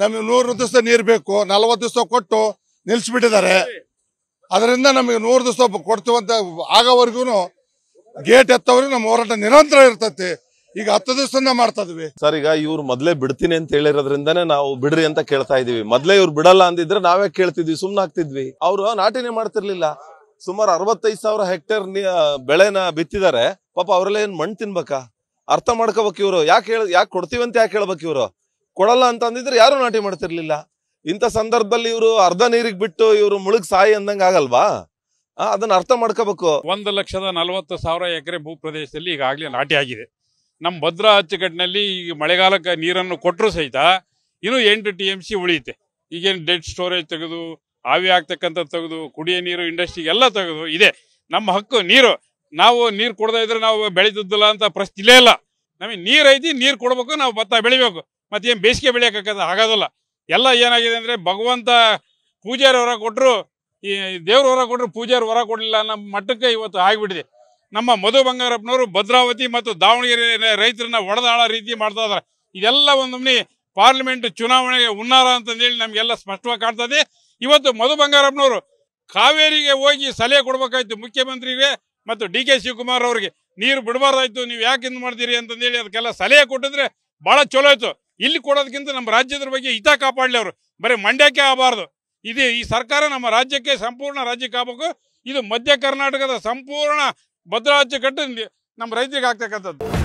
ನಮಗೆ ನೂರು ದಿವಸ ನೀರು ಬೇಕು ನಲ್ವತ್ತು ದಿವಸ ಕೊಟ್ಟು ನಿಲ್ಸಿಬಿಟ್ಟಿದ್ದಾರೆ ಅದರಿಂದ ನಮಗೆ ನೂರು ದಿವಸ ಕೊಡ್ತೀವಂತ ಆಗೋವರೆಗೂ ಗೇಟ್ ಎತ್ತವ್ರಿಗೆ ನಮ್ಮ ಹೋರಾಟ ನಿರಂತರ ಇರ್ತೈತಿ ಈಗ ಹತ್ತು ದಿವಸದಿಂದ ಮಾಡ್ತಾ ಇದ್ವಿ ಸರ್ ಈಗ ಇವ್ರು ಮೊದ್ಲೇ ಬಿಡ್ತೀನಿ ಅಂತ ಹೇಳಿರೋದ್ರಿಂದಾನೇ ನಾವು ಬಿಡ್ರಿ ಅಂತ ಕೇಳ್ತಾ ಇದೀವಿ ಮೊದ್ಲೇ ಇವ್ರು ಬಿಡಲ್ಲ ಅಂದಿದ್ರೆ ನಾವೇ ಕೇಳ್ತಿದ್ವಿ ಸುಮ್ನ ಹಾಕ್ತಿದ್ವಿ ಅವ್ರು ನಾಟಿನೇ ಮಾಡ್ತಿರ್ಲಿಲ್ಲ ಸುಮಾರು ಅರವತ್ತೈದು ಸಾವಿರ ಹೆಕ್ಟೇರ್ ಬೆಳೆನ ಬಿತ್ತಿದ್ದಾರೆ ಪಾಪ ಅವರೆಲ್ಲ ಏನ್ ಮಣ್ಣು ತಿನ್ಬೇಕಾ ಅರ್ಥ ಮಾಡ್ಕೋಬೇಕು ಇವ್ರು ಯಾಕೆ ಹೇಳಿ ಯಾಕೆ ಕೊಡ್ತೀವಿ ಅಂತ ಯಾಕೆ ಹೇಳ್ಬೇಕು ಇವ್ರು ಕೊಡಲ್ಲ ಅಂತ ಅಂದಿದ್ರೆ ಯಾರು ನಾಟಿ ಮಾಡ್ತಿರ್ಲಿಲ್ಲ ಇಂಥ ಸಂದರ್ಭದಲ್ಲಿ ಇವರು ಅರ್ಧ ನೀರಿಗೆ ಬಿಟ್ಟು ಇವರು ಮುಳುಗ್ ಸಾಯಿ ಅಂದಂಗೆ ಆಗಲ್ವಾ ಅದನ್ನ ಅರ್ಥ ಮಾಡ್ಕೋಬೇಕು ಒಂದು ಲಕ್ಷದ ನಲವತ್ತು ಸಾವಿರ ಎಕರೆ ಭೂ ಪ್ರದೇಶದಲ್ಲಿ ಈಗಾಗಲೇ ನಾಟಿ ಆಗಿದೆ ನಮ್ಮ ಭದ್ರಾ ಅಚ್ಚುಕಟ್ಟಿನಲ್ಲಿ ಈಗ ಮಳೆಗಾಲಕ್ಕೆ ನೀರನ್ನು ಕೊಟ್ಟರು ಸಹಿತ ಇನ್ನೂ ಎಂಟು ಟಿ ಎಮ್ ಸಿ ಉಳಿಯುತ್ತೆ ಈಗೇನು ಡೆಡ್ ಸ್ಟೋರೇಜ್ ತೆಗೆದು ಆವಿ ಆಗ್ತಕ್ಕಂಥ ತೆಗೆದು ಕುಡಿಯೋ ನೀರು ಇಂಡಸ್ಟ್ರಿ ಎಲ್ಲ ತೆಗೆದು ಇದೆ ನಮ್ಮ ಹಕ್ಕು ನೀರು ನಾವು ನೀರು ಕೊಡದೇ ಇದ್ರೆ ನಾವು ಬೆಳೆದಿದ್ದಲ್ಲ ಅಂತ ಪ್ರಶ್ನೆ ಇಲ್ಲ ನಮಗೆ ನೀರು ಐತಿ ನೀರು ಕೊಡಬೇಕು ನಾವು ಭತ್ತ ಬೆಳಿಬೇಕು ಮತ್ತೇನು ಬೇಸಿಗೆ ಬೆಳೆಯೋಕ್ಕಾಗದ ಆಗೋದಿಲ್ಲ ಎಲ್ಲ ಏನಾಗಿದೆ ಅಂದರೆ ಭಗವಂತ ಪೂಜಾರಿ ಹೊರ ಕೊಟ್ಟರು ಈ ದೇವ್ರ ಹೊರ ಕೊಟ್ಟರು ಪೂಜಾರಿ ಹೊರ ಕೊಡಲಿಲ್ಲ ಅನ್ನೋ ಮಟ್ಟಕ್ಕೆ ಇವತ್ತು ಆಗಿಬಿಟ್ಟಿದೆ ನಮ್ಮ ಮಧು ಬಂಗಾರಪ್ಪನವರು ಭದ್ರಾವತಿ ಮತ್ತು ದಾವಣಗೆರೆ ರೈತರನ್ನ ಒಡೆದಾಳ ರೀತಿ ಮಾಡ್ತಾ ಇದಾರೆ ಇದೆಲ್ಲ ಒಂದೊಮ್ಮೆ ಪಾರ್ಲಿಮೆಂಟ್ ಚುನಾವಣೆಗೆ ಉನ್ನಾರ ಅಂತಂದೇಳಿ ನಮಗೆಲ್ಲ ಸ್ಪಷ್ಟವಾಗಿ ಕಾಣ್ತದೆ ಇವತ್ತು ಮಧು ಬಂಗಾರಪ್ಪನವರು ಕಾವೇರಿಗೆ ಹೋಗಿ ಸಲಹೆ ಕೊಡ್ಬೇಕಾಯ್ತು ಮುಖ್ಯಮಂತ್ರಿಗೆ ಮತ್ತು ಡಿ ಕೆ ಶಿವಕುಮಾರ್ ಅವರಿಗೆ ನೀರು ಬಿಡಬಾರ್ದಾಯ್ತು ನೀವು ಯಾಕೆ ಇದು ಮಾಡ್ತೀರಿ ಅಂತಂದೇಳಿ ಅದಕ್ಕೆಲ್ಲ ಸಲಹೆ ಕೊಟ್ಟಿದ್ರೆ ಭಾಳ ಚಲೋ ಆಯಿತು ಇಲ್ಲಿ ಕೊಡೋದಕ್ಕಿಂತ ನಮ್ಮ ರಾಜ್ಯದ ಬಗ್ಗೆ ಹಿತ ಕಾಪಾಡಲಿ ಅವರು ಬರೀ ಮಂಡ್ಯಕ್ಕೆ ಆಗಬಾರ್ದು ಇದು ಈ ಸರ್ಕಾರ ನಮ್ಮ ರಾಜ್ಯಕ್ಕೆ ಸಂಪೂರ್ಣ ರಾಜ್ಯಕ್ಕೆ ಆಗಬೇಕು ಇದು ಮಧ್ಯ ಕರ್ನಾಟಕದ ಸಂಪೂರ್ಣ ಭದ್ರಾಜ್ಯ ಕಟ್ಟು ನಮ್ಮ ರೈತರಿಗೆ ಆಗ್ತಕ್ಕಂಥದ್ದು